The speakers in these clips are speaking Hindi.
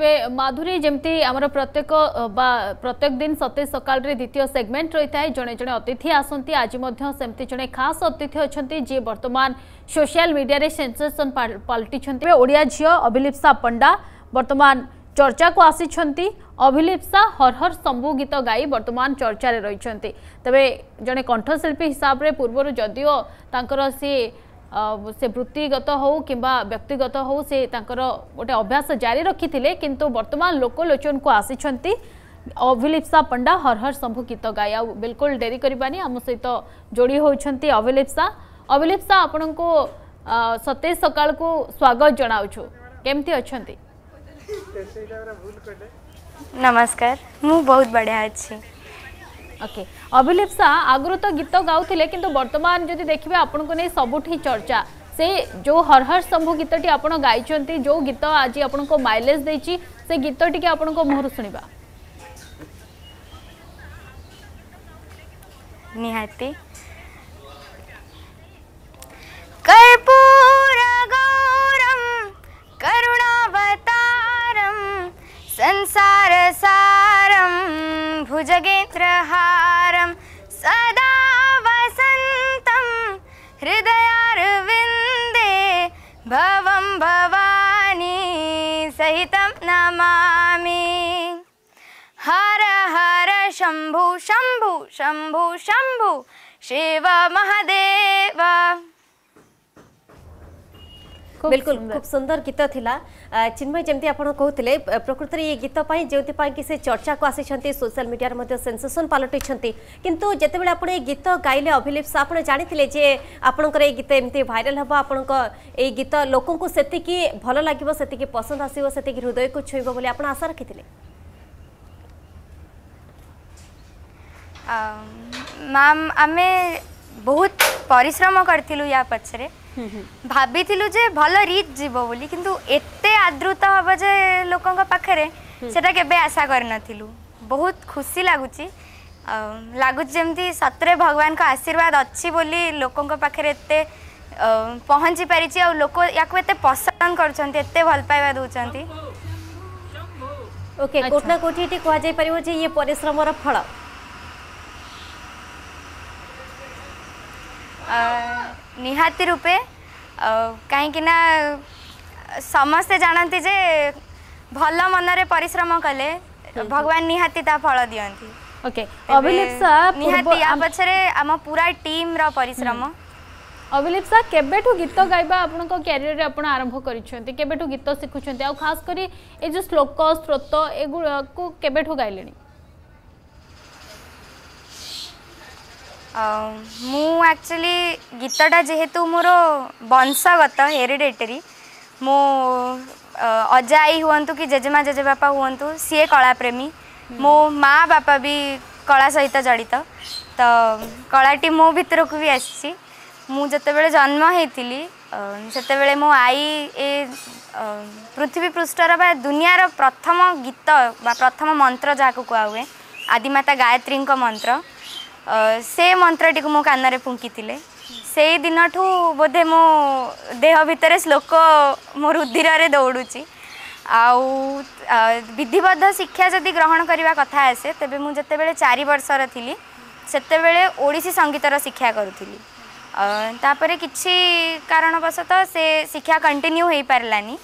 তেবে মাধুরী যেমতি আমার প্রত্যেক বা প্রত্যেক দিন সতেজ সকালের দ্বিতীয় সেগমেন্ট রয়েছে জনে জনে অতিথি আসতে আজ সেমতি জনে খাস অতিথি অনেক যে বর্তমান সোশিয়াল মিডিয়ার সেনসেসন পাল্টিছেন ওড়িয়া ঝিও অভিলিপ্সা পণ্ডা বর্তমান চর্চাকু আসিছন্তি অভিলিপ্সা হর হর শম্ভু গীত গাই বর্তমান চর্চায় রয়েছেন তবে জনে কণ্ঠশিল্পী হিসাবে পূর্বর যদিও তাঁর সি ସେ ବୃତ୍ତିଗତ ହେଉ କିମ୍ବା ବ୍ୟକ୍ତିଗତ ହେଉ ସେ ତାଙ୍କର ଗୋଟେ ଅଭ୍ୟାସ ଜାରି ରଖିଥିଲେ କିନ୍ତୁ ବର୍ତ୍ତମାନ ଲୋକଲୋଚନକୁ ଆସିଛନ୍ତି ଅଭିଲିପ୍ସା ପଣ୍ଡା ହର ହର ଶମ୍ଭୁ ଗୀତ ଗାଇ ଆଉ ବିଲକୁଲ ଡେରି କରିବାନି ଆମ ସହିତ ଯୋଡ଼ି ହେଉଛନ୍ତି ଅଭିଲିପ୍ସା ଅଭିଲିପ୍ସା ଆପଣଙ୍କୁ ସତେଜ ସକାଳକୁ ସ୍ୱାଗତ ଜଣାଉଛୁ କେମିତି ଅଛନ୍ତି ନମସ୍କାର ମୁଁ ବହୁତ ବଢ଼ିଆ ଅଛି ଓକେ ଅଭିଲିପ୍ସା ଆଗରୁ ତ ଗୀତ ଗାଉଥିଲେ କିନ୍ତୁ ବର୍ତ୍ତମାନ ଯଦି ଦେଖିବେ ଆପଣଙ୍କୁ ନେଇ ସବୁଠି ଚର୍ଚ୍ଚା ସେ ଯେଉଁ ହର ହର ଶମ୍ଭୁ ଗୀତଟି ଆପଣ ଗାଇଛନ୍ତି ଯେଉଁ ଗୀତ ଆଜି ଆପଣଙ୍କୁ ମାଇଲେଜ୍ ଦେଇଛି ସେ ଗୀତ ଟିକେ ଆପଣଙ୍କ ମୁହଁରୁ ଶୁଣିବା ନିହାତି कर्पूर शम्भु शम्भु शम्भु शिव महादेवा बिल्कुल खूब सुंदर गीत थिला चिन्मय जमी आप कहते प्रकृत ये गीत जो कि से चर्चा को आसी सोशल मीडिया सेनसेसन पलटि कितु जिते आप गीत गाइले अभिलिप्स आप जानी जे आपणकर गीत एमती भाइराल हम आपण ये गीत लोक भल लगे से पसंद आसो से हृदय को छुईब आशा रखी ମ୍ୟାମ୍ ଆମେ ବହୁତ ପରିଶ୍ରମ କରିଥିଲୁ ୟା ପଛରେ ଭାବିଥିଲୁ ଯେ ଭଲ ରିଚ୍ ଯିବ ବୋଲି କିନ୍ତୁ ଏତେ ଆଦୃତ ହେବ ଯେ ଲୋକଙ୍କ ପାଖରେ ସେଟା କେବେ ଆଶା କରିନଥିଲୁ ବହୁତ ଖୁସି ଲାଗୁଛି ଲାଗୁଛି ଯେମିତି ସତରେ ଭଗବାନଙ୍କ ଆଶୀର୍ବାଦ ଅଛି ବୋଲି ଲୋକଙ୍କ ପାଖରେ ଏତେ ପହଞ୍ଚି ପାରିଛି ଆଉ ଲୋକ ୟାକୁ ଏତେ ପସନ୍ଦ କରୁଛନ୍ତି ଏତେ ଭଲ ପାଇବା ଦେଉଛନ୍ତି ଓକେ କୋଟି ନା କୋଟି ଏଠି କୁହାଯାଇପାରିବ ଯେ ଇଏ ପରିଶ୍ରମର ଫଳ ନିହାତି ରୂପେ କାହିଁକିନା ସମସ୍ତେ ଜାଣନ୍ତି ଯେ ଭଲ ମନରେ ପରିଶ୍ରମ କଲେ ଭଗବାନ ନିହାତି ତା ଫଳ ଦିଅନ୍ତି ଓକେ ଅଭିଲିପ୍ସା ନିହାତି ୟା ପଛରେ ଆମ ପୁରା ଟିମ୍ର ପରିଶ୍ରମ অভিলিপ্সা কেবেঠু গীত গাইবা আপনার ক্যারিয়ারে আপনার আরম্ভ করেছেন কেবেঠু গীত শিখুছেন আর খাস করে এই যে শ্লোক স্রোত এগুলো কেবেঠু গাইলে ମୁଁ ଆକ୍ଚୁଆଲି ଗୀତଟା ଯେହେତୁ ମୋର ବଂଶଗତ ହେରିଡ଼େଟେରୀ ମୋ ଅଜା ଆଈ ହୁଅନ୍ତୁ କି ଜେଜେମା ଜେଜେବାପା ହୁଅନ୍ତୁ ସିଏ କଳାପ୍ରେମୀ ମୋ ମାଆ ବାପା ବି କଳା ସହିତ ଜଡ଼ିତ ତ କଳାଟି ମୋ ଭିତରକୁ ବି ଆସିଛି ମୁଁ ଯେତେବେଳେ ଜନ୍ମ ହୋଇଥିଲି ସେତେବେଳେ ମୋ ଆଈ ଏ ପୃଥିବୀ ପୃଷ୍ଠର ବା ଦୁନିଆର ପ୍ରଥମ ଗୀତ ବା ପ୍ରଥମ ମନ୍ତ୍ର ଯାହାକୁ କୁହା ହୁଏ ଆଦିମାତା ଗାୟତ୍ରୀଙ୍କ ମନ୍ତ୍ର ସେ ମନ୍ତ୍ରଟିକୁ ମୋ କାନରେ ଫୁଙ୍କିଥିଲେ ସେଇ ଦିନଠୁ ବୋଧେ ମୋ ଦେହ ଭିତରେ ଶ୍ଳୋକ ମୋ ରୁଧିରରେ ଦୌଡ଼ୁଛି ଆଉ ବିଧିବଦ୍ଧ ଶିକ୍ଷା ଯଦି ଗ୍ରହଣ କରିବା କଥା ଆସେ ତେବେ ମୁଁ ଯେତେବେଳେ ଚାରି ବର୍ଷର ଥିଲି ସେତେବେଳେ ଓଡ଼ିଶୀ ସଙ୍ଗୀତର ଶିକ୍ଷା କରୁଥିଲି ତାପରେ କିଛି କାରଣବଶତଃ ସେ ଶିକ୍ଷା କଣ୍ଟିନ୍ୟୁ ହୋଇପାରିଲାନି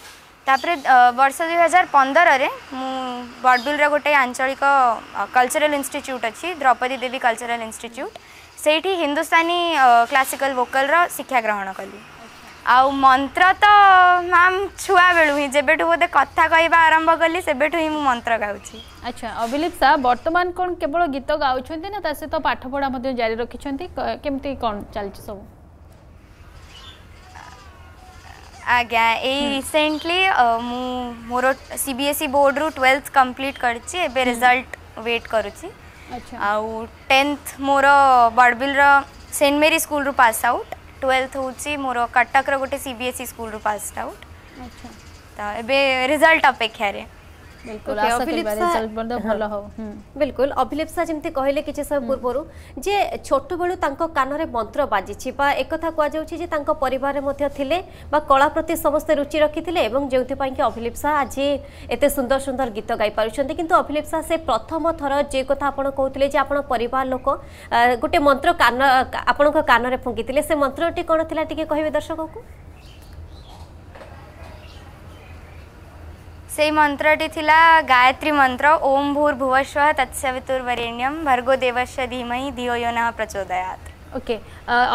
ତାପରେ ବର୍ଷ ଦୁଇ ହଜାର ପନ୍ଦରରେ ମୁଁ ବଡ଼ବିଲ୍ର ଗୋଟେ ଆଞ୍ଚଳିକ କଲଚରାଲ୍ ଇନଷ୍ଟିଚ୍ୟୁଟ୍ ଅଛି ଦ୍ରୌପଦୀ ଦେବୀ କଲଚରାଲ୍ ଇନଷ୍ଟିଚ୍ୟୁଟ୍ ସେଇଠି ହିନ୍ଦୁସ୍ତାନୀ କ୍ଲାସିକାଲ୍ ଭୋକାଲ୍ର ଶିକ୍ଷା ଗ୍ରହଣ କଲି ଆଉ ମନ୍ତ୍ର ତ ମ୍ୟାମ୍ ଛୁଆବେଳୁ ହିଁ ଯେବେଠୁ ବୋଧେ କଥା କହିବା ଆରମ୍ଭ କଲି ସେବେଠୁ ହିଁ ମୁଁ ମନ୍ତ୍ର ଗାଉଛି ଆଚ୍ଛା ଅଭିଲିପ୍ସା ବର୍ତ୍ତମାନ କ'ଣ କେବଳ ଗୀତ ଗାଉଛନ୍ତି ନା ତା ସହିତ ପାଠପଢ଼ା ମଧ୍ୟ ଜାରି ରଖିଛନ୍ତି କେମିତି କ'ଣ ଚାଲିଛି ସବୁ ଆଜ୍ଞା ଏଇ ରିସେଣ୍ଟଲି ମୁଁ ମୋର ସି ବି ଏସ୍ ଇ ବୋର୍ଡ଼ରୁ ଟୁଏଲ୍ଥ କମ୍ପ୍ଲିଟ୍ କରିଛି ଏବେ ରେଜଲ୍ଟ ୱେଟ୍ କରୁଛି ଆଉ ଟେନ୍ଥ ମୋର ବଡ଼ବିଲର ସେଣ୍ଟ ମେରି ସ୍କୁଲରୁ ପାସ୍ ଆଉଟ୍ ଟୁଏଲ୍ଥ ହେଉଛି ମୋର କଟକର ଗୋଟେ ସି ବି ଏସ୍ ଇ ସ୍କୁଲରୁ ପାସ୍ ଆଉଟ୍ ତ ଏବେ ରେଜଲ୍ଟ ଅପେକ୍ଷାରେ बिल्कुल आशा करबा रिजल्ट बड भल हो बिल्कुल अभिलिप्सा जेमति कहले किछ सब पूर्वरु जे छोट बेलु तांको कान रे मंत्र बाजिछि बा एकथा कुआ जाउछि जे तांको परिवार रे मध्य थिले बा कला प्रति समस्त रुचि रखिथिले एवं जेउथि पाई कि अभिलिप्सा आज एते सुंदर सुंदर गीत गाई पारुछन्ति किंतु अभिलिप्सा से प्रथम थर जे कथा आपण कहउथिले जे आपण परिवार लोक गोटे मंत्र कान आपणक कान रे फुंकिथिले से मंत्रटी कोन थिला टिके कहिबे दर्शक को ସେହି ମନ୍ତ୍ରଟି ଥିଲା ଗାୟତ୍ରୀ ମନ୍ତ୍ର ଓମ୍ ଭୂର୍ ଭୁବସ୍ୱ ତତ୍ସବିତୁର୍ବରେଣ୍ୟମ୍ ଭର୍ଗୋ ଦେବସ୍ୟ ଧୀମହି ଧିଓ ୟୋ ନଃ ପ୍ରଚୋଦୟାତ୍ ଓକେ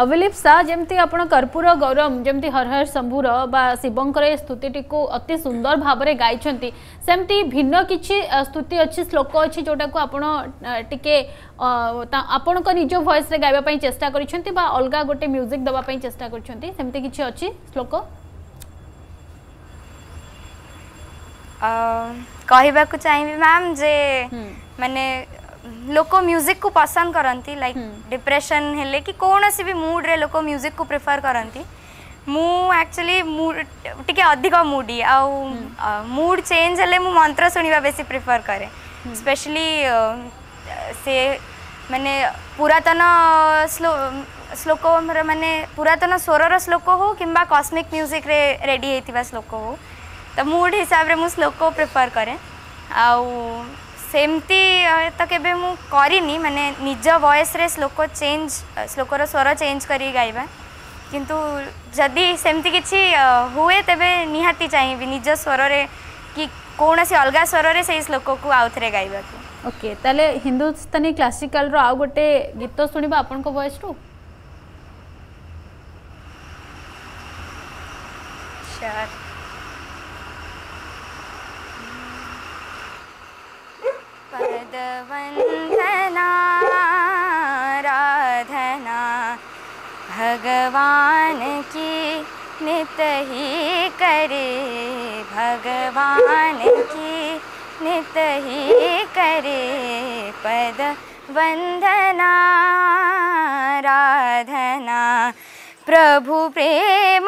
ଅଭିଲିପ୍ସା ଯେମିତି ଆପଣ କର୍ପୂର ଗୌରମ ଯେମିତି ହର ହର ଶମ୍ଭୁର ବା ଶିବଙ୍କର ଏ ସ୍ତୁତିଟିକୁ ଅତି ସୁନ୍ଦର ଭାବରେ ଗାଇଛନ୍ତି ସେମିତି ଭିନ୍ନ କିଛି ସ୍ତୁତି ଅଛି ଶ୍ଲୋକ ଅଛି ଯେଉଁଟାକୁ ଆପଣ ଟିକେ ଆପଣଙ୍କ ନିଜ ଭଏସ୍ରେ ଗାଇବା ପାଇଁ ଚେଷ୍ଟା କରିଛନ୍ତି ବା ଅଲଗା ଗୋଟେ ମ୍ୟୁଜିକ୍ ଦେବା ପାଇଁ ଚେଷ୍ଟା କରିଛନ୍ତି ସେମିତି କିଛି ଅଛି ଶ୍ଲୋକ କହିବାକୁ ଚାହିଁବି ମ୍ୟାମ୍ ଯେ ମାନେ ଲୋକ ମ୍ୟୁଜିକ୍କୁ ପସନ୍ଦ କରନ୍ତି ଲାଇକ୍ ଡିପ୍ରେସନ୍ ହେଲେ କି କୌଣସି ବି ମୁଡ଼୍ରେ ଲୋକ ମ୍ୟୁଜିକ୍କୁ ପ୍ରିଫର୍ କରନ୍ତି ମୁଁ ଆକ୍ଚୁଆଲି ଟିକେ ଅଧିକ ମୁଡ଼ି ଆଉ ମୁଡ଼୍ ଚେଞ୍ଜ ହେଲେ ମୁଁ ମନ୍ତ୍ର ଶୁଣିବା ବେଶୀ ପ୍ରିଫର୍ କରେ ସ୍ପେଶଲି ସେ ମାନେ ପୁରାତନ ଶ୍ଲୋ ଶ୍ଲୋକର ମାନେ ପୁରାତନ ସ୍ୱରର ଶ୍ଲୋକ ହଉ କିମ୍ବା କସ୍ମିକ୍ ମ୍ୟୁଜିକ୍ରେ ରେଡ଼ି ହେଇଥିବା ଶ୍ଲୋକ ହଉ ତ ମୁଡ୍ ହିସାବରେ ମୁଁ ସ୍ଲୋକୁ ପ୍ରିଫର୍ କରେ ଆଉ ସେମିତି ତ କେବେ ମୁଁ କରିନି ମାନେ ନିଜ ଭଏସ୍ରେ ଶ୍ଲୋକ ଚେଞ୍ଜ ଶ୍ଲୋକର ସ୍ୱର ଚେଞ୍ଜ କରିକି ଗାଇବା କିନ୍ତୁ ଯଦି ସେମିତି କିଛି ହୁଏ ତେବେ ନିହାତି ଚାହିଁବି ନିଜ ସ୍ୱରରେ କି କୌଣସି ଅଲଗା ସ୍ୱରରେ ସେଇ ଶ୍ଲୋକକୁ ଆଉ ଥରେ ଗାଇବାକୁ ଓକେ ତାହେଲେ ହିନ୍ଦୁସ୍ତାନୀ କ୍ଲାସିକାଲର ଆଉ ଗୋଟେ ଗୀତ ଶୁଣିବା ଆପଣଙ୍କ ଭଏସ୍ରୁ ସାର୍ वंदना राधना भगवान की नित ही करे भगवान की नित ही करे पद वंदना राधना प्रभु प्रेम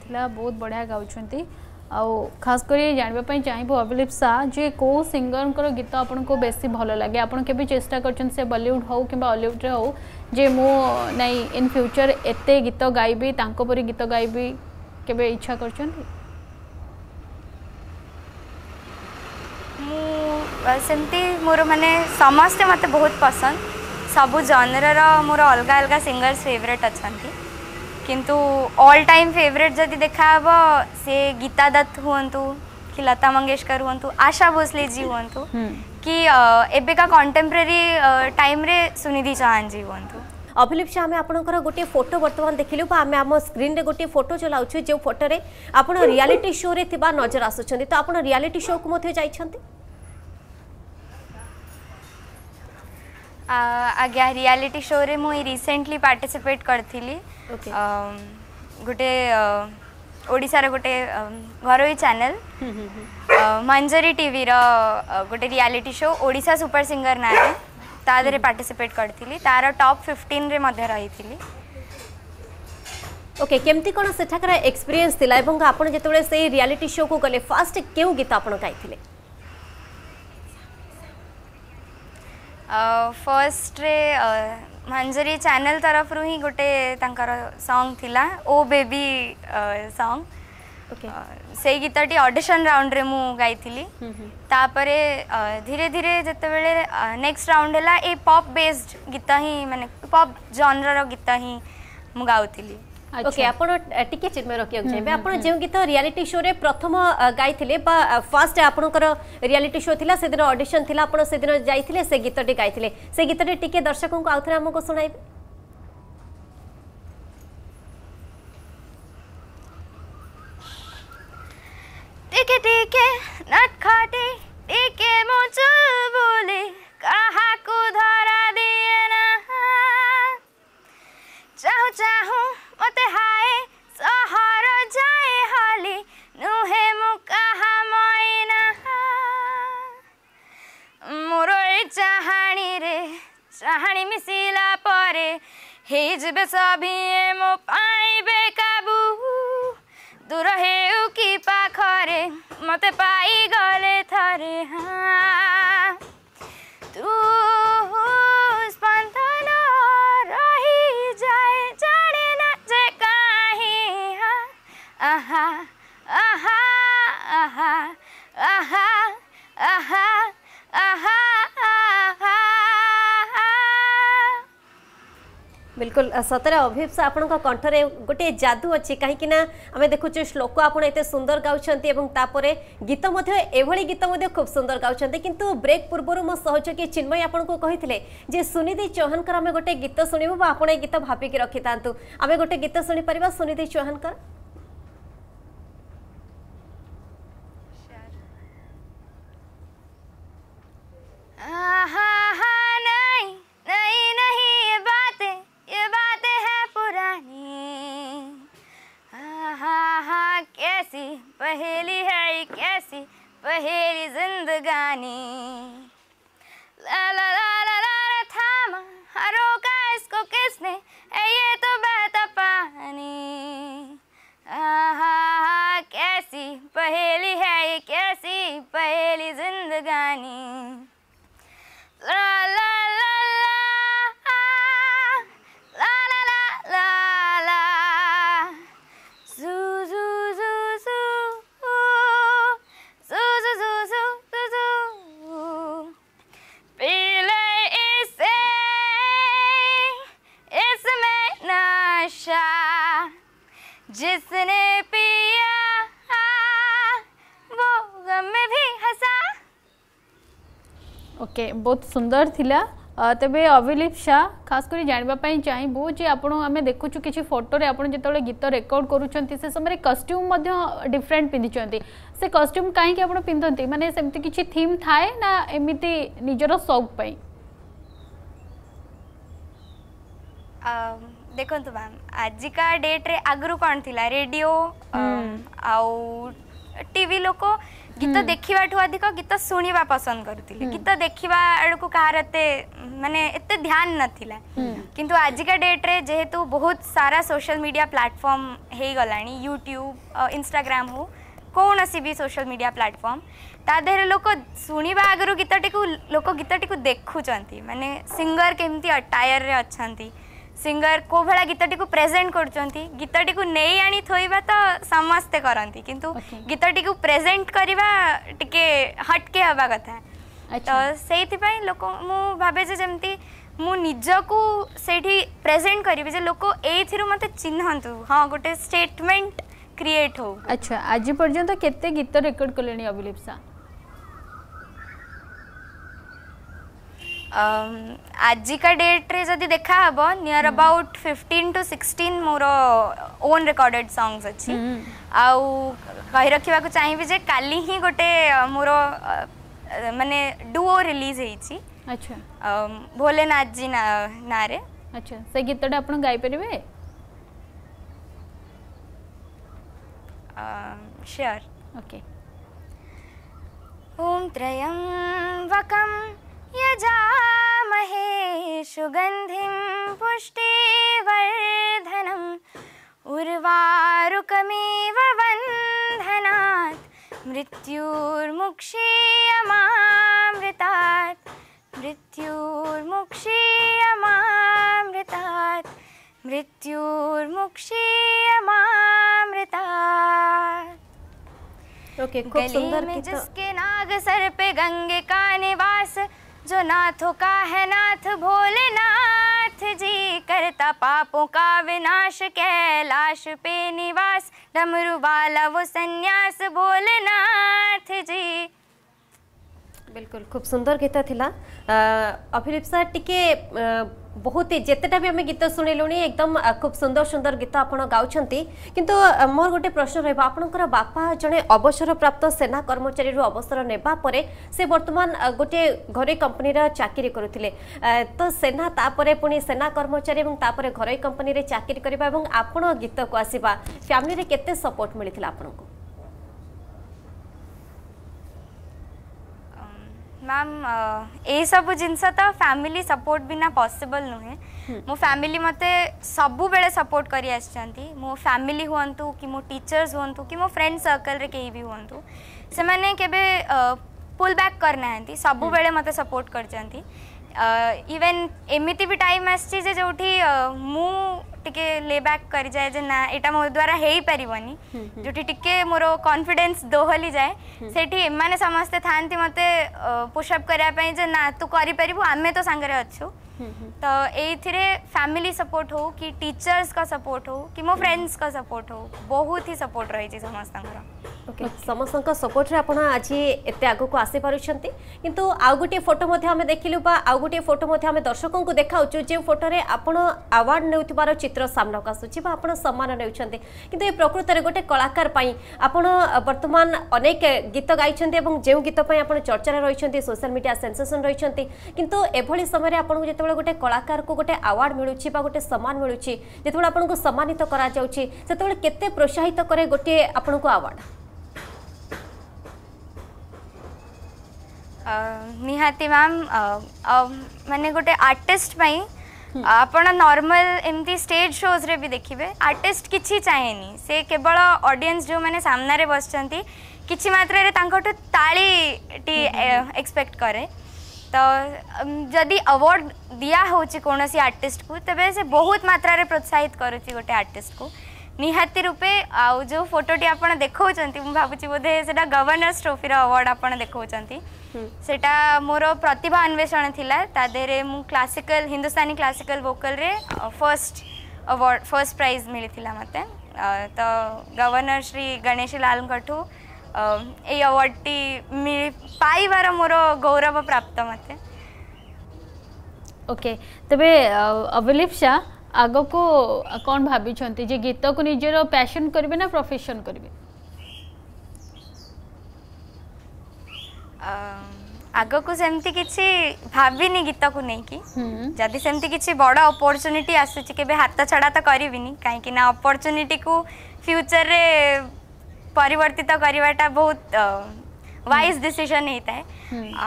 ହୋଇଥିଲା ବହୁତ ବଢ଼ିଆ ଗାଉଛନ୍ତି ଆଉ ଖାସ୍ କରି ଜାଣିବା ପାଇଁ ଚାହିଁବୁ ଅଭିଲିପ୍ସା ଯେ କେଉଁ ସିଙ୍ଗରଙ୍କର ଗୀତ ଆପଣଙ୍କୁ ବେଶୀ ଭଲ ଲାଗେ ଆପଣ କେବେ ଚେଷ୍ଟା କରିଛନ୍ତି ସେ ବଲିଉଡ଼ ହଉ କିମ୍ବା ଅଲିଉଡ଼ରେ ହଉ ଯେ ମୁଁ ନାଇଁ ଇନ୍ ଫ୍ୟୁଚର୍ ଏତେ ଗୀତ ଗାଇବି ତାଙ୍କ ପରି ଗୀତ ଗାଇବି କେବେ ଇଚ୍ଛା କରିଛନ୍ତି ମୁଁ ସେମିତି ମୋର ମାନେ ସମସ୍ତେ ମୋତେ ବହୁତ ପସନ୍ଦ ସବୁ ଜନରର ମୋର ଅଲଗା ଅଲଗା ସିଙ୍ଗର୍ସ ଫେଭରେଟ୍ ଅଛନ୍ତି किंतु ऑल टाइम फेवरेट जदि देखाहब से गीता दत्त हूँ कि लता मंगेशकर हूँ आशा भोसले जी हूँ हम्म। कि एबेका कंटेम्पोरारी टाइम रे सुनिधि चौहान जी हूँ अभिलिप जी आम आपंकर गोटे फोटो बर्तमान देखिलु आम आम स्क्रीन रे गोटे फोटो चलाऊ जो फोटो रे आप रियालीटी शो रे नजर आसुच्च तो आप रियालीटी शो को আ আ গিয়া রিয়ালিটি শো রে মই রিসেন্টলি পার্টিসিপেট করথিলী ওকে গটে ওড়িশা রে গটে ঘরোই চ্যানেল হুম হুম মঞ্জরি টিভি রা গটে reality show Odisha super singer নামে তাdere পার্টিসিপেট করথিলী তার টপ 15 রে মধ্যে রইথিলী ওকে কেমতি কোন seta করা এক্সপেরিয়েন্স দিলা এবঙ্গ আপন জেতরে সেই রিয়ালিটি শো কো গলে ফাস্ট কেও গীত আপন গাই থিলে ଫର୍ଷ୍ଟରେ ମଞ୍ଜରୀ ଚ୍ୟାନେଲ୍ ତରଫରୁ ହିଁ ଗୋଟେ ତାଙ୍କର ସଙ୍ଗ୍ ଥିଲା ଓ ବେବି ସଙ୍ଗ୍ ସେଇ ଗୀତଟି ଅଡ଼ିସନ୍ ରାଉଣ୍ଡରେ ମୁଁ ଗାଇଥିଲି ତାପରେ ଧୀରେ ଧୀରେ ଯେତେବେଳେ ନେକ୍ସଟ ରାଉଣ୍ଡ ହେଲା ଏଇ ପପ୍ ବେସ୍ଡ ଗୀତ ହିଁ ମାନେ ପପ୍ ଜନରର ଗୀତ ହିଁ ମୁଁ ଗାଉଥିଲି ওকে আপন টিকে চিন্ময় রকিয়া চাইবে আপন যে গীত রিয়ালিটি শো রে প্রথম গাইলে বা ফার্স্ট আপনার রিয়ালিটি শো লা সেদিন অডিশন লা আপনার সেদিন যাইলে সে গীতটি গাইলে সে গীতটি টিকে দর্শক আউথরে আমাকে শুনাইবে টিকে টিকে নটখটে টিকে মো চুলবুলি কাহাকু ধরা দিয়ে না চাহু চাহু মতে হায় সহর যায় হলে নুহে মুকাহা ময়না মোর এই চাহাণীরে চাহাণী মিশিলা পরে ହେଇଯିବେ ସଭିଏ ମୋ ପାଇଁ ବେକାବୁ ଦୂର ହେଉ କି ପାଖରେ ମୋତେ ପାଇଗଲେ ଥରେ ହଁ ତୁ aha, aha, aha, aha, aha, बिल्कुल सतर अभिप्स आपण कंठर गोटे जादू अच्छी कहीं आम देखुचे श्लोक आपड़े सुंदर गाँव गीत एभली गीत खूब सुंदर गाँव कि ब्रेक पूर्व मो सहयोगी चिन्मय आपको को कही सुनिधि चौहान आम गोटे गीत शुणु आप गीत भाविकी रखि था आम गोटे गीत शुणी सुनिधि चौहान बातें ये बातें पुरानी कैसी पहेली है कैसी पहेली जिंदगानी ला ला ला ओके बहुत सुंदर थिला ତେବେ ଅଭିଲିପ୍ସା ଖାସ୍ କରି ଜାଣିବା ପାଇଁ ଚାହିଁବୁ ଯେ ଆପଣ ଆମେ ଦେଖୁଛୁ କିଛି ଫଟୋରେ ଆପଣ ଯେତେବେଳେ ଗୀତ ରେକର୍ଡ କରୁଛନ୍ତି ସେ ସମୟରେ କଷ୍ଟ୍ୟୁମ୍ ମଧ୍ୟ ଡିଫରେଣ୍ଟ ପିନ୍ଧିଛନ୍ତି ସେ କଷ୍ଟ୍ୟୁମ୍ କାହିଁକି ଆପଣ ପିନ୍ଧନ୍ତି ମାନେ ସେମିତି କିଛି ଥିମ୍ ଥାଏ ନା ଏମିତି ନିଜର ସଉକ ପାଇଁ ଦେଖନ୍ତୁ ମ୍ୟାମ୍ ଆଜିକା ଡେଟ୍ରେ ଆଗରୁ କ'ଣ ଥିଲା ରେଡ଼ିଓ ଆଉ ଟିଭି ଲୋକ ଗୀତ ଦେଖିବାଠୁ ଅଧିକ ଗୀତ ଶୁଣିବା ପସନ୍ଦ କରୁଥିଲେ ଗୀତ ଦେଖିବା ଆଡ଼କୁ କାହାର ଏତେ ମାନେ ଏତେ ଧ୍ୟାନ ନଥିଲା କିନ୍ତୁ ଆଜିକା ଡେଟ୍ରେ ଯେହେତୁ ବହୁତ ସାରା ସୋସିଆଲ ମିଡ଼ିଆ ପ୍ଲାଟଫର୍ମ ହେଇଗଲାଣି ୟୁଟ୍ୟୁବ୍ ଇନଷ୍ଟାଗ୍ରାମ ହଉ କୌଣସି ବି ସୋସିଆଲ ମିଡ଼ିଆ ପ୍ଲାଟଫର୍ମ ତା ଦେହରେ ଲୋକ ଶୁଣିବା ଆଗରୁ ଗୀତଟିକୁ ଲୋକ ଗୀତଟିକୁ ଦେଖୁଛନ୍ତି ମାନେ ସିଙ୍ଗର କେମିତି ଆଟାୟରରେ ଅଛନ୍ତି सिंगर को भाला गीतटी को प्रेजेंट करछंती गीतटी को नेई आनी थोइबा तो समस्त करंती किंतु गीतटी को प्रेजेंट करबा टिके हटके हवा कथा तो अच्छा। से पई लोक मु भाबे जे जेमती मु निजको लोक एथिरु मत चिन्हंतु हाँ गोटे स्टेटमेंट क्रिएट हो अच्छा आज पर्यंत केते गीत रेकॉर्ड करलेनी अभिलिप्सा ଆଜିକା ଡେଟ୍ରେ ଯଦି ଦେଖାହେବ near about fifteen to sixteen ମୋର ଓନ୍ ରେକର୍ଡ଼େଡ଼୍ ସଙ୍ଗସ୍ ଅଛି ଆଉ କହି ରଖିବାକୁ ଚାହିଁବି ଯେ କାଲି ହିଁ ଗୋଟେ ମୋର ମାନେ ଡୁଓ ରିଲିଜ୍ ହେଇଛି ଆଚ୍ଛା ଭୋଲେନାଥ ଜୀ ନାଁରେ ଆଚ୍ଛା ସେ ଗୀତଟା ଆପଣ ଗାଇପାରିବେ ଶ୍ୟୋର୍ ଓକେ ଓମ୍ ତ୍ରୟମ୍ବକମ୍ यजामहे सुगन्धिं पुष्टिवर्धनम् उर्वारुकमेव बन्धनात् मृत्युर्मुक्षीयमामृतात् मृत्युर्मुक्षीयृता मृत्युर्मुक्षीयमामृतात् okay, गले में जिसके नाग सर पे गंगे का निवास जो नाथों का है नाथ भोलेनाथ जी करता पापों का विनाश कैलाश पे निवास डमरू वाला वो संन्यास भोलेनाथ जी बिल्कुल खूब सुंदर गीत थिला अभिलिप सर टिके बहुत ही जितेटा भी आम गीत शुणिलु एकदम खूब सुंदर सुंदर गीत आप गाँच किंतु मोर गोटे प्रश्न रहा आपणकर बापा जड़े अवसर प्राप्त सेना कर्मचारी अवसर नेवापर से बर्तमान गोटे घर कंपनी चाकरी करुले तो सेना तापर पुणी सेना कर्मचारी और घर कंपनी चाकरी करवा और आप गीत को आसवा फैमिली केते सपोर्ट मिले आपको ମ୍ୟାମ୍ ଏଇସବୁ ଜିନିଷ ତ ଫ୍ୟାମିଲି ସପୋର୍ଟ ବିନା ପସିବଲ୍ ନୁହେଁ ମୋ ଫ୍ୟାମିଲି ମୋତେ ସବୁବେଳେ ସପୋର୍ଟ କରି ଆସିଛନ୍ତି ମୋ ଫ୍ୟାମିଲି ହୁଅନ୍ତୁ କି ମୋ ଟିଚର୍ସ ହୁଅନ୍ତୁ କି ମୋ ଫ୍ରେଣ୍ଡ ସର୍କଲ୍ରେ କେହି ବି ହୁଅନ୍ତୁ ସେମାନେ କେବେ ପୁଲ୍ ବ୍ୟାକ୍ କରିନାହାନ୍ତି ସବୁବେଳେ ମୋତେ ସପୋର୍ଟ କରିଛନ୍ତି ଇଭେନ୍ ଏମିତି ବି ଟାଇମ୍ ଆସିଛି ଯେ ଯେଉଁଠି ମୁଁ ଟିକେ ଲେ ବ୍ୟାକ୍ କରିଯାଏ ଯେ ନା ଏଇଟା ମୋ ଦ୍ୱାରା ହେଇପାରିବନି ଯେଉଁଠି ଟିକେ ମୋର କନଫିଡେନ୍ସ ଦୋହଲି ଯାଏ ସେଇଠି ଏମାନେ ସମସ୍ତେ ଥାଆନ୍ତି ମୋତେ ପୁଷଅପ୍ କରିବା ପାଇଁ ଯେ ନା ତୁ କରିପାରିବୁ ଆମେ ତୋ ସାଙ୍ଗରେ ଅଛୁ तो ये फैमिली सपोर्ट हो कि टीचर्स का सपोर्ट हो कि मो फ्रेंड्स का सपोर्ट हो बहुत ही सपोर्ट रही समस्त समस्त सपोर्ट आप आज एत आग को आसीपार कितु आउ गोटे फोटो आम देखिलु आउ गोटे फोटो आम दर्शक को देखा जो फोटो आपड़ आवार्ड ने चित्र सामना को आसूँ आप सम्मान नेउछन्ते किंतु ए प्रकृत रे गोटे कलाकार पई अनेक गीत गाइछन्ते एवं गीत चर्चा रे रहिछन्ते सोशल मीडिया सेंसेशन रहिछन्ते किंतु समय रे आपण যেতবে গোটে কলাকারকে গোটে আওয়ার্ড মিলুছি বা গোটে সম্মান মিলুছি যেতবে আপনার সম্মানিত করা যাচ্ছে সেতবে কেতে প্রোৎসাহিত করে গোটিয়ে আপনার আওয়ার্ড ନିହାତି ମ୍ୟାମ୍ ମାନେ ଗୋଟେ ଆର୍ଟିଷ୍ଟ ପାଇଁ ଆପଣ ନର୍ମାଲ ଏମିତି ଷ୍ଟେଜ୍ ଶୋଜ୍ରେ ବି ଦେଖିବେ ଆର୍ଟିଷ୍ଟ କିଛି ଚାହେଁନି ସେ କେବଳ ଅଡ଼ିଏନ୍ସ ଯେଉଁମାନେ ସାମ୍ନାରେ ବସିଛନ୍ତି କିଛି ମାତ୍ରାରେ ତାଙ୍କଠୁ ତାଳିଟି ଏକ୍ସପେକ୍ଟ କରେ तो जदि अवार्ड दिया होची आर्टिस्ट को तबे से बहुत मात्रा रे प्रोत्साहित करूची गोटे आर्टिस्ट को निहाती रूपे आउ जो फोटोटी आपण देखते मु भाबुची बोधे सेटा गवर्नर्स ट्रॉफी रा अवार्ड आपण देखौचंती सेटा मोर प्रतिभा अन्वेषण थिला तादेरे मु क्लासिकल हिंदुस्तानी क्लासिकल वोकल रे फर्स्ट अवार्ड फर्स्ट प्राइज मिले थिला तो गवर्नर श्री गणेश लाल এই ଆୱାର୍ଡ଼ଟି ପାଇବାର ମୋର ଗୌରବ ପ୍ରାପ୍ତ ମୋତେ ଓକେ ତେବେ ଅଭିଲିପ୍ସା ଆଗକୁ କ'ଣ ଭାବିଛନ୍ତି ଯେ ଗୀତକୁ ନିଜର ପ୍ୟାସନ୍ କରିବେ ନା ପ୍ରଫେସନ୍ କରିବେ ଆଗକୁ ସେମିତି କିଛି ଭାବିନି ଗୀତକୁ ନେଇକି ଯଦି ସେମିତି କିଛି ବଡ଼ ଅପରଚ୍ୟୁନିଟି ଆସୁଛି କେବେ ହାତ ଛଡ଼ା ତ କରିବିନି କାହିଁକି ନା ଅପରଚ୍ୟୁନିଟିକୁ ଫ୍ୟୁଚରରେ ପରିବର୍ତ୍ତିତ କରିବାଟା ବହୁତ ୱାଇଜ୍ ଡିସିସନ୍ ହେଇଥାଏ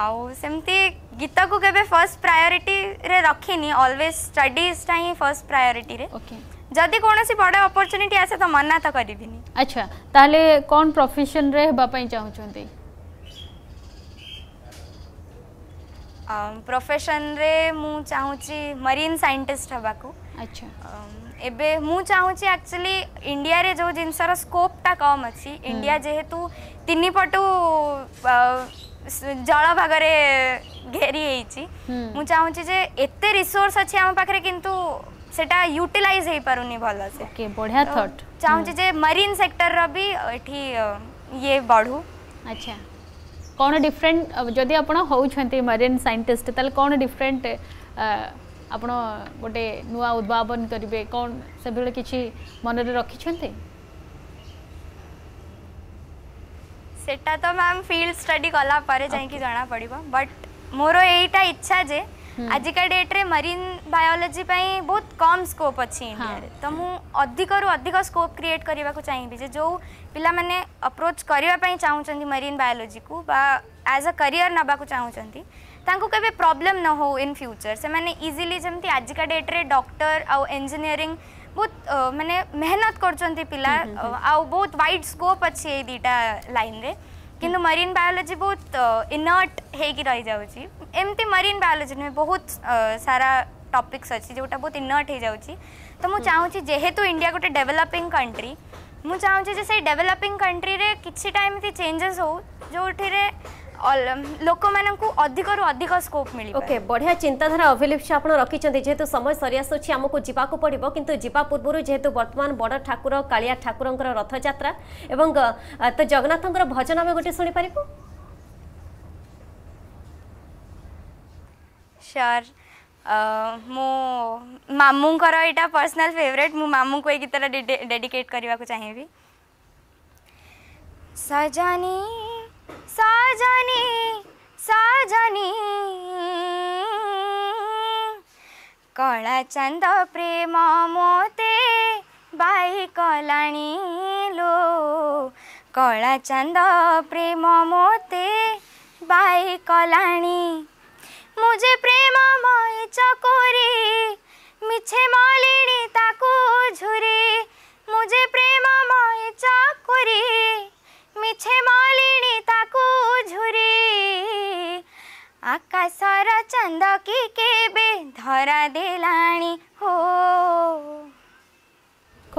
ଆଉ ସେମିତି ଗୀତକୁ କେବେ ଫର୍ଷ୍ଟ ପ୍ରାୟୋରିଟିରେ ରଖିନି ଅଲୱେଜ୍ ଷ୍ଟଡିଜ୍ଟା ହିଁ ଫର୍ଷ୍ଟ ପ୍ରାୟୋରିଟିରେ ଯଦି କୌଣସି ବଡ଼ ଅପରଚ୍ୟୁନିଟି ଆସେ ତ ମନା ତ କରିବିନି ଆଚ୍ଛା ତାହେଲେ କ'ଣ ପ୍ରଫେସନ୍ରେ ହେବା ପାଇଁ ଚାହୁଁଛନ୍ତି ପ୍ରଫେସନ୍ରେ ମୁଁ ଚାହୁଁଛି ମରିନ୍ ସାଇଣ୍ଟିଷ୍ଟ ହେବାକୁ ଆଚ୍ଛା ଏବେ ମୁଁ ଚାହୁଁଛି ଆକ୍ଚୁଆଲି ଇଣ୍ଡିଆରେ ଯେଉଁ ଜିନିଷର ସ୍କୋପ୍ଟା କମ୍ ଅଛି ଇଣ୍ଡିଆ ଯେହେତୁ ତିନି ପଟୁ ଜଳଭାଗରେ ଘେରି ହେଇଛି ମୁଁ ଚାହୁଁଛି ଯେ ଏତେ ରିସୋର୍ସ ଅଛି ଆମ ପାଖରେ କିନ୍ତୁ ସେଟା ୟୁଟିଲାଇଜ୍ ହେଇପାରୁନି ଭଲସେ ବଢ଼ିଆ ଥଟ୍ ଚାହୁଁଛି ଯେ ମରିନ୍ ସେକ୍ଟରର ବି ଏଠି ଇଏ ବଢ଼ୁ ଆଚ୍ଛା କ'ଣ ଡିଫରେଣ୍ଟ ଯଦି ଆପଣ ହେଉଛନ୍ତି ମରିନ୍ ସାଇଣ୍ଟିଷ୍ଟ ତାହେଲେ କ'ଣ ଡିଫରେଣ୍ଟ ଆପଣ ଗୋଟେ ନୂଆ ଉଦ୍ଭାବନ କରିବେ କ'ଣ ସେଭଳି କିଛି ମନରେ ରଖିଛନ୍ତି ସେଟା ତ ମ୍ୟାମ୍ ଫିଲ୍ଡ ଷ୍ଟଡି କଲା ପରେ ଯାଇକି ଜଣାପଡ଼ିବ ବଟ୍ ମୋର ଏଇଟା ଇଚ୍ଛା ଯେ ଆଜିକା ଡେଟ୍ରେ ମରିନ୍ ବାୟୋଲୋଜି ପାଇଁ ବହୁତ କମ୍ ସ୍କୋପ୍ ଅଛି ଇଣ୍ଡିଆରେ ତ ମୁଁ ଅଧିକରୁ ଅଧିକ ସ୍କୋପ୍ କ୍ରିଏଟ୍ କରିବାକୁ ଚାହିଁବି ଯେ ଯେଉଁ ପିଲାମାନେ ଅପ୍ରୋଚ୍ କରିବା ପାଇଁ ଚାହୁଁଛନ୍ତି ମରିନ୍ ବାୟୋଲୋଜିକୁ ବା एज अ करियर नाकू चाहूँगी ତାଙ୍କୁ କେବେ ପ୍ରୋବ୍ଲେମ୍ ନ ହେଉ ଇନ୍ ଫ୍ୟୁଚର୍ ସେମାନେ ଇଜିଲି ଯେମିତି ଆଜିକା ଡେଟ୍ରେ ଡକ୍ଟର ଆଉ ଇଞ୍ଜିନିୟରିଂ ବହୁତ ମାନେ ମେହନତ କରୁଛନ୍ତି ପିଲା ଆଉ ବହୁତ ୱାଇଡ୍ ସ୍କୋପ୍ ଅଛି ଏଇ ଦୁଇଟା ଲାଇନ୍ରେ କିନ୍ତୁ ମରିନ୍ ବାୟୋଲୋଜି ବହୁତ ଇନର୍ଟ ହେଇକି ରହିଯାଉଛି ଏମିତି ମରିନ୍ ବାୟୋଲୋଜି ନୁହେଁ ବହୁତ ସାରା ଟପିକ୍ସ ଅଛି ଯେଉଁଟା ବହୁତ ଇନର୍ଟ ହେଇଯାଉଛି ତ ମୁଁ ଚାହୁଁଛି ଯେହେତୁ ଇଣ୍ଡିଆ ଗୋଟେ ଡେଭଲପିଂ କଣ୍ଟ୍ରି ମୁଁ ଚାହୁଁଛି ଯେ ସେଇ ଡେଭଲପିଂ କଣ୍ଟ୍ରିରେ କିଛିଟା ଏମିତି ଚେଞ୍ଜେସ୍ ହେଉ ଯେଉଁଥିରେ ଲୋକମାନଙ୍କୁ ଅଧିକରୁ ଅଧିକ ସ୍କୋପ୍ ମିଳିବ ଓକେ ବଢ଼ିଆ ଚିନ୍ତାଧାରା ଅଭିଲିପ୍ସ ଆପଣ ରଖିଛନ୍ତି ଯେହେତୁ ସମୟ ସରିଆସୁଛି ଆମକୁ ଯିବାକୁ ପଡ଼ିବ କିନ୍ତୁ ଯିବା ପୂର୍ବରୁ ଯେହେତୁ ବର୍ତ୍ତମାନ ବଡ଼ ଠାକୁର କାଳିଆ ଠାକୁରଙ୍କର ରଥଯାତ୍ରା ଏବଂ ତ ଜଗନ୍ନାଥଙ୍କର ଭଜନ ଆମେ ଗୋଟେ ଶୁଣିପାରିବୁ ସାର୍ ମୁଁ ମାମୁଙ୍କର ଏଇଟା ପର୍ସନାଲ୍ ଫେଭରେଟ୍ ମୁଁ ମାମୁଙ୍କୁ ଏଇ ଗୀତଟା ଡେଡିକେଟ୍ କରିବାକୁ ଚାହିଁବି ସଜନୀ सजनी सजनी कळा चंद प्रेम मोते बाई कलाणी लो कला चंद प्रेम मोते बाई कलाणी मुझे प्रेम मई चकोरी मिछे मालिणी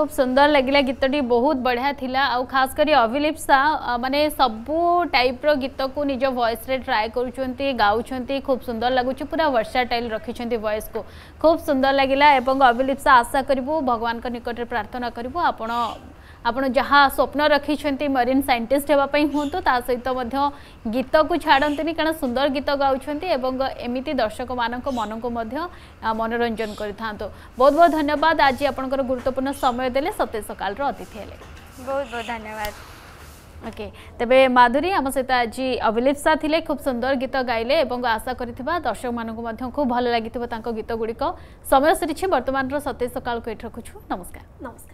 খুব সুন্দর লাগিলা গীতটি বহুত বড়িয়া থিলা আউ ખાસ করি অবিলিপসা মানে সব টাইপৰ গীতক নিজৰ ভয়েছৰে ট্ৰাই কৰচন্তি গাওচন্তি খুব সুন্দর লাগুচি পুরা বৰসা টাইল ৰখিচন্তি ভয়েছক খুব সুন্দর লাগিলা এবং অবিলিপসা আশা কৰিবো ভগৱানৰ নিকটৰ প্ৰাৰ্থনা কৰিবো আপোন ଆପଣ ଯାହା ସ୍ୱପ୍ନ ରଖିଛନ୍ତି ମରିନ୍ ସାଇଣ୍ଟିଷ୍ଟ ହେବା ପାଇଁ ହୁଅନ୍ତୁ ତା ସହିତ ମଧ୍ୟ ଗୀତକୁ ଛାଡ଼ନ୍ତିନି କାରଣ ସୁନ୍ଦର ଗୀତ ଗାଉଛନ୍ତି ଏବଂ ଏମିତି ଦର୍ଶକମାନଙ୍କ ମନକୁ ମଧ୍ୟ ମନୋରଞ୍ଜନ କରିଥାନ୍ତୁ ବହୁତ ବହୁତ ଧନ୍ୟବାଦ ଆଜି ଆପଣଙ୍କର ଗୁରୁତ୍ୱପୂର୍ଣ୍ଣ ସମୟ ଦେଲେ ସତେ ସକାଳର ଅତିଥି ହେଲେ ବହୁତ ବହୁତ ଧନ୍ୟବାଦ ओके तेबे माधुरी आम सहित आज अभिलिप्सा थिले खूब सुंदर गीत गाइले एवं आशा करिथिबा दर्शक मानक मध्य खूब भल लागिथिबो तांको गीत गुड़िक समय सरिछि वर्तमान रो सते सकाल को एठ रखुछु नमस्कार नमस्कार